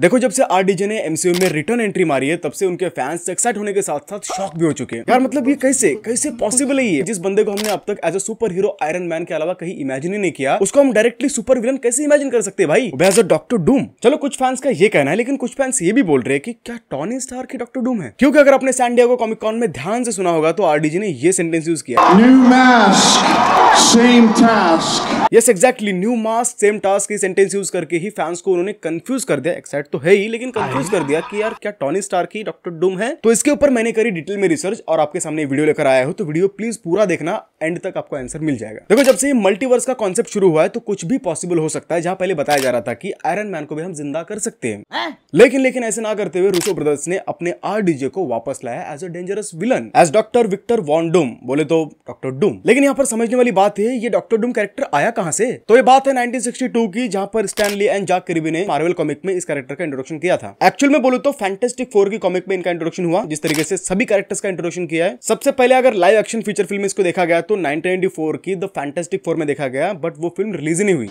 देखो जब से आरडीजे ने एमसीयू में रिटर्न एंट्री मारी है तब से उनके फैंस एक्साइट होने के साथ साथ शॉक भी हो चुके हैं यार मतलब ये कैसे कैसे पॉसिबल है ये जिस बंदे को हमने अब तक as a super hero Iron Man के अलावा कहीं इमेजिन ही नहीं किया उसको हम डायरेक्टली सुपर विलन कैसे इमेजिन कर सकते भाई एज अ डॉक्टर डूम चलो कुछ फैंस का ये कहना है लेकिन कुछ फैंस ये भी बोल रहे हैं क्या टॉनी स्टार के डॉक्टर डूम है क्योंकि अगर आपने सैंडियागो कॉमिक कॉन में ध्यान से सुना होगा तो आरडीजे ने ये सेंटेंस यूज किया same task. Yes exactly new mask same task की सेंटेंस यूज करके ही फैंस को उन्होंने कंफ्यूज कर दिया एक्साइट तो है ही लेकिन कंफ्यूज कर दिया कि यार क्या टॉनी स्टार की डॉक्टर डूम है तो इसके ऊपर मैंने करी डिटेल में रिसर्च और आपके सामने वीडियो लेकर आया हूं तो वीडियो प्लीज पूरा देखना एंड तक आपको आंसर मिल जाएगा देखो जब से ये मल्टीवर्स का कॉन्सेप्ट शुरू हुआ है तो कुछ भी पॉसिबल हो सकता है जहाँ पहले बताया जा रहा था कि आयरन मैन को भी हम जिंदा कर सकते हैं लेकिन लेकिन ऐसे ना करते हुए रूसो ब्रदर्स ने अपने आर डीजे को वापस लाया as a dangerous villain as doctor Victor von Doom बोले तो डॉक्टर डूम लेकिन यहाँ पर समझने वाली बात बात है ये डॉक्टर डूम कैरेक्टर आया कहाँ से तो ये बात है 1962 की जहाँ पर स्टैनली एंड जाक करीबी ने मार्वल कॉमिक में इस कैरेक्टर का इंट्रोडक्शन किया था एक्चुअल में बोलू तो फैंटेस्टिक फोर की कॉमिक में इनका इंट्रोडक्शन हुआ जिस तरीके से सभी कैरेक्टर्स का इंट्रोडक्शन किया है सबसे पहले अगर लाइव एक्शन फीचर फिल्म इसको देखा गया तो नाइनटीन की द फैंटेस्टिक फोर में देखा गया बट वो फिल्म रिलीज नहीं हुई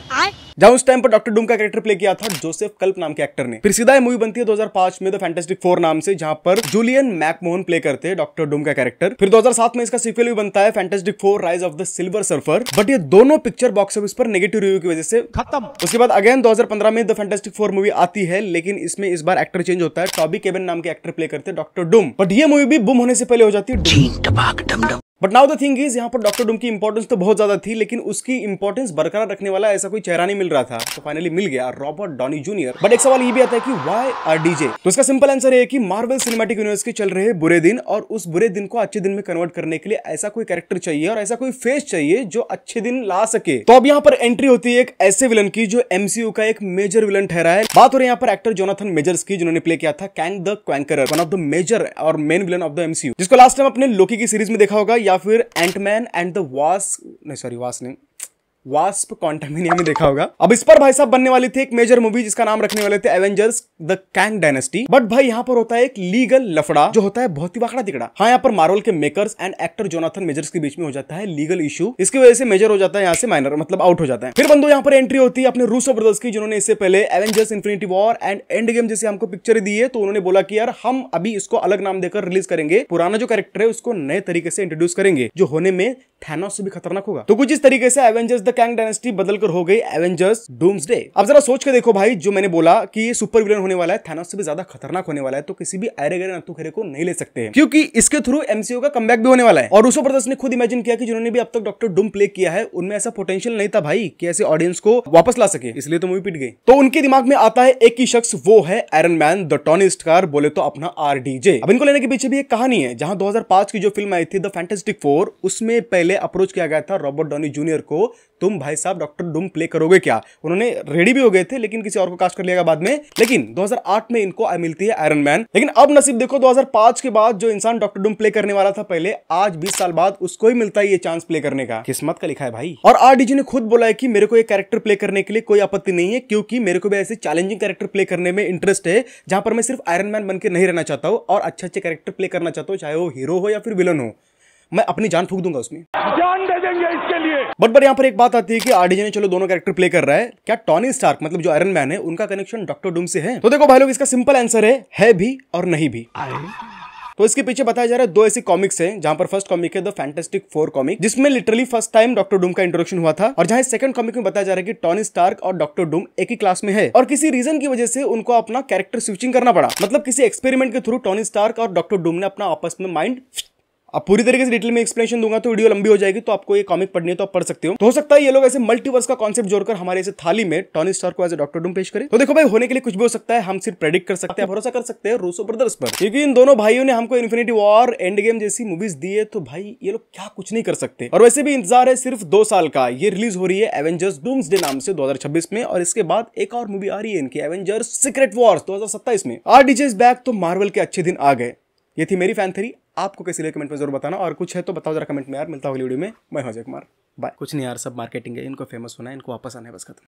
जहां उस टाइम पर डॉक्टर डूम का कैरेक्टर प्ले किया था जोसेफ कल्प नाम के एक्टर ने फिर सीधा मूवी बनती है 2005 में द फैंटेस्टिक फोर नाम से जहां पर जूलियन मैकमोहन प्ले करते हैं डॉक्टर डूम का कैरेक्टर फिर 2007 में इसका सीक्वल भी बनता है Fantastic Four Rise of the Silver Surfer but ये दोनों पिक्चर बॉक्स ऑफिस पर नेगेटिव रिव्यू की वजह से खत्म उसके बाद अगेन 2015 में द फैंटेस्टिक फोर मूवी आती है लेकिन इसमें इस बार एक्टर चेंज होता है टॉबी केबन नाम के एक्टर प्ले करते हैं डॉक्टर डूम बट ये मूवी भी बुम होने से पहले हो जाती है but now the thing is यहाँ पर डॉक्टर डूम की इंपॉर्टेंस तो बहुत ज़्यादा थी लेकिन उसकी इंपॉर्टेंस बरकरार रखने वाला ऐसा कोई चेहरा नहीं मिल रहा था तो फाइनली मिल गया रॉबर्ट डॉनी जूनियर बट एक सवाल ये भी आता है कि वाई आर डीजे तो उसका सिंपल आंसर है कि मार्वल सिनेमेटिक यूनिवर्स के चल रहे बुरे दिन और उस बुरे दिन को अच्छे दिन में कन्वर्ट करने के लिए ऐसा कोई कैरेक्टर चाहिए और ऐसा कोई फेस चाहिए जो अच्छे दिन ला सके तो अब यहाँ पर एंट्री होती है एक ऐसे विलन की जो एमसीयू का एक मेजर विलन ठहरा है बात हो रही है यहाँ पर एक्टर जोनाथन मेजर्स की जिन्होंने प्ले किया था Kang the Conqueror one of the major और main villain of the MCU जिसको लास्ट टाइम अपने लोकी की सीरीज में देखा होगा या फिर एंटमैन एंड द वास नहीं सॉरी वास नहीं वास्प कॉन्टामिनियम में देखा होगा अब इस पर भाई साहब बनने वाली थी एक मेजर मूवी जिसका नाम रखने वाले थे Avengers the Kang Dynasty but भाई यहाँ पर होता है एक लीगल लफड़ा जो होता है बहुत ही बाखड़ा दिखड़ा हाँ यहाँ पर मार्वल के makers and actor Jonathan Majors के बीच में हो जाता है लीगल इशू इसकी वजह से मेजर हो जाता है यहाँ से माइनर मतलब आउट हो जाता है फिर बंदो यहाँ पर एंट्री होती है अपने रूसो ब्रदर्स की जिन्होंने इससे पहले Avengers Infinity War and Endgame जैसे हमको पिक्चर दी है तो उन्होंने बोला कि यार हम अभी इसको अलग नाम देकर रिलीज करेंगे पुराना जो कैरेक्टर है उसको नए तरीके से इंट्रोड्यूस करेंगे जो होने में थैनोस से भी खतरनाक होगा तो कुछ इस तरीके से एवेंजर्स द कैंग डायनेस्टी बदलकर हो गई एवेंजर्स डूम्स डे अब जरा सोच के देखो भाई जो मैंने बोला कि ये सुपर विलन होने वाला है थानोस से भी ज्यादा खतरनाक होने वाला है तो किसी भी अरे गरे नत्तू खेरे को नहीं ले सकते हैं क्योंकि इसके थ्रू एमसीओ का कम भी होने वाला है और रूसो ब्रदर्स ने खुद इमेजिन किया कि जिन्होंने भी अब तक डॉक्टर डूम प्ले किया है उनमें ऐसा पोटेंशियल नहीं था भाई कि ऐसे ऑडियंस को वापस ला सके इसलिए तो मूवी पिट गई तो उनके दिमाग में आता है एक ही शख्स वो है Iron Man the Tony Stark बोले तो अपना आर अब इनको लेने के पीछे भी एक कहानी है जहां 2005 की जो फिल्म आई थी द फैंटेस्टिक फोर उसमें पहले अप्रोच किया गया था रॉबर्ट डॉनी जूनियर को तो डुम भाई साहब डॉक्टर डुम प्ले करोगे क्या उन्होंने रेडी भी हो गए थे लेकिन किसी और को कास्ट कर लिया गया बाद में लेकिन 2008 में इनको आई मिलती है आयरन मैन लेकिन अब नसीब देखो 2005 के बाद जो इंसान डॉक्टर डुम प्ले करने वाला था पहले आज 20 साल बाद उसको ही मिलता है ये चांस प्ले करने का किस्मत का लिखा है भाई और आर ने खुद बोला है की मेरे को ये कैरेक्टर प्ले करने के लिए कोई आपत्ति नहीं है क्योंकि मेरे को भी ऐसे चैलेंजिंग कैरेक्टर प्ले करने में इंटरेस्ट है जहां पर मैं सिर्फ आयरन मैन बनकर नहीं रहना चाहता हूँ और अच्छे अच्छे कैरेक्टर प्ले करना चाहता हूँ चाहे वो हीरो हो या फिर विलन हो मैं अपनी जान फूक दूंगा उसमें जान दे देंगे इसके लिए बट बट यहाँ पर एक बात आती है कि आरडीजे ने चलो दोनों कैरेक्टर प्ले कर रहा है क्या टॉनी स्टार्क मतलब जो आयरन मैन है उनका कनेक्शन डॉक्टर डूम से है तो देखो भाई लोग इसका सिंपल आंसर है है भी और नहीं भी तो इसके पीछे बताया जा रहा है दो ऐसी कॉमिक्स हैं जहां पर फर्स्ट कॉमिक है द फैंटेस्टिक फोर कॉमिक जिसमें literally first time doctor Doom का इंट्रोडक्शन हुआ था और जहां सेकंड कॉमिक में बताया जा रहा है कि टॉनी स्टार्क और डॉक्टर डूम एक ही क्लास में है और किसी रीजन की वजह से उनको अपना कैरेक्टर स्विचिंग करना पड़ा मतलब किसी एक्सपेरिमेंट के थ्रू टॉनी स्टार्क और डॉक्टर डूम ने अपना आपस में माइंड अब पूरी तरीके से डिटेल में एक्सप्लेनेशन दूंगा तो वीडियो लंबी हो जाएगी तो आपको ये कॉमिक पढ़नी है तो आप पढ़ सकते हो तो हो सकता है ये लोग ऐसे मल्टीवर्स का कॉन्सेप्ट जोड़कर हमारे ऐसे थाली में टॉनी स्टार को एज ए डॉक्टर डूम पेश करें तो देखो भाई होने के लिए कुछ भी हो सकता है हम सिर्फ प्रेडिक्ट कर सकते हैं भरोसा कर सकते हैं रूसो ब्रदर्स पर क्योंकि इन दोनों भाइयों ने हमको इन्फिनिटी वॉर एंड गेम जैसी मूवीज दी है तो भाई ये लोग क्या कुछ नहीं कर सकते और वैसे भी इंतजार है सिर्फ दो साल का ये रिलीज हो रही है एवेंजर्स डूम्स डे नाम से दो में और इसके बाद एक और मूवी आ रही है इनकी एवेंजर्स सीक्रेट वॉर्स दो में आर डीजे बैक तो मार्वल के अच्छे दिन आ गए ये थी मेरी फैन थेरी आपको कैसी लगी कमेंट में जरूर बताना और कुछ है तो बताओ जरा कमेंट में यार मिलता होगा वीडियो में मैं अजय कुमार बाय कुछ नहीं यार सब मार्केटिंग है इनको फेमस होना है इनको वापस आना है बस खत्म